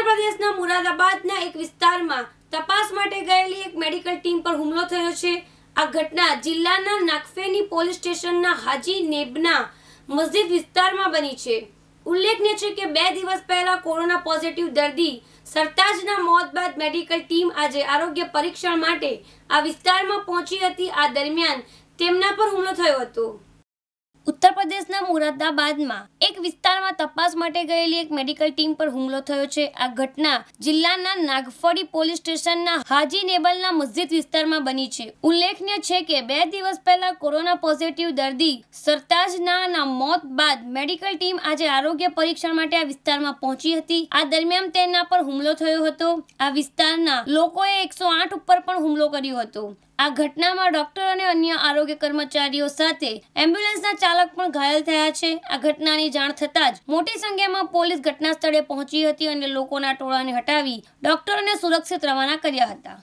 ઉત્તર પ્રદેશના મુરાદાબાદના એક વિસ્તારમાં તપાસ માટે ગયેલી એક મેડિકલ ટીમ પર હુમલો થયો છે આ ઘટના જિલ્લાના નાકફેની પોલીસ સ્ટેશનના હાજી નેબના મસ્જિદ વિસ્તારમાં બની છે ઉલ્લેખનીય છે કે બે દિવસ પહેલા કોરોના પોઝિટિવ દર્દી સરતાજના મોત બાદ મેડિકલ ટીમ આજે આરોગ્ય પરીક્ષણ માટે આ વિસ્તારમાં પહોંચી હતી આ દરમિયાન તેમના પર હુમલો થયો હતો ઉત્તર પ્રદેશના મુરાદાબાદમાં એક વિસ્તારમાં તપાસ માટે ગયેલી એક મેડિકલ ટીમ પર હુમલો થયો છે આ ઘટના જિલ્લાના નાગફળી પોલીસ સ્ટેશનના હાજી નેબલના મસ્જિદ વિસ્તારમાં બની છે ઉલ્લેખનીય છે કે બે દિવસ પહેલા કોરોના પોઝિટિવ દર્દી સરતાજના મોત બાદ મેડિકલ ટીમ આજે આરોગ્ય પરીક્ષણ માટે આ વિસ્તારમાં પહોંચી હતી આ દરમિયાન તેના પર હુમલો થયો હતો આ વિસ્તારના લોકોએ એકસો ઉપર પણ હુમલો કર્યો હતો આ ઘટનામાં ડોક્ટર અને અન્ય આરોગ્ય કર્મચારીઓ સાથે એમ્બ્યુલન્સના ચાલક ચાલક પણ ઘાયલ થયા છે આ ઘટનાની જાણ થતાં જ મોટી સંખ્યામાં પોલીસ ઘટના સ્થળે પહોંચી હતી અને લોકોના ટોળાને હટાવી ડોક્ટરોને સુરક્ષિત રવાના કર્યા હતા